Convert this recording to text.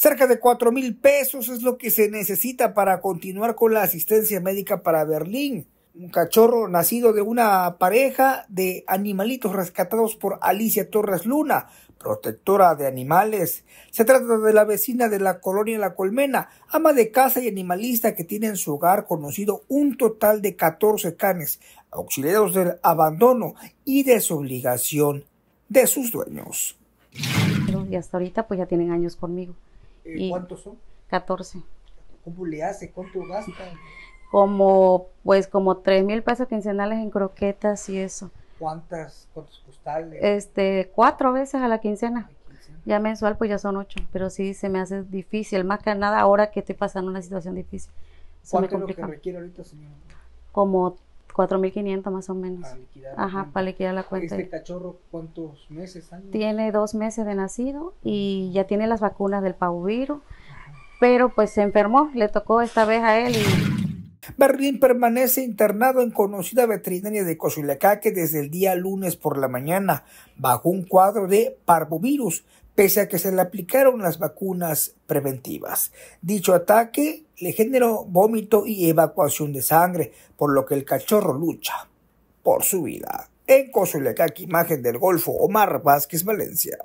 Cerca de cuatro mil pesos es lo que se necesita para continuar con la asistencia médica para Berlín. Un cachorro nacido de una pareja de animalitos rescatados por Alicia Torres Luna, protectora de animales. Se trata de la vecina de la colonia La Colmena, ama de casa y animalista que tiene en su hogar conocido un total de 14 canes, auxiliados del abandono y desobligación de sus dueños. Y hasta ahorita pues ya tienen años conmigo. Eh, ¿Cuántos son? 14. ¿Cómo le hace? ¿Cuánto gasta? Como, pues como 3 mil pesos quincenales en croquetas y eso. ¿Cuántas, cuántos costales? Este, cuatro veces a la quincena. Ya mensual pues ya son ocho, pero sí se me hace difícil, más que nada ahora que estoy pasando una situación difícil. ¿Cuánto es lo que requiere ahorita, señora? Como 4.500 más o menos. Para liquidar, Ajá, para liquidar la cuenta. ¿Este cachorro cuántos meses? Años? Tiene dos meses de nacido y ya tiene las vacunas del parvivirus, pero pues se enfermó, le tocó esta vez a él y... Berlín permanece internado en conocida veterinaria de que desde el día lunes por la mañana, bajo un cuadro de parvovirus, pese a que se le aplicaron las vacunas preventivas. Dicho ataque le generó vómito y evacuación de sangre, por lo que el cachorro lucha por su vida. En Cozulecac, imagen del Golfo, Omar Vázquez Valencia.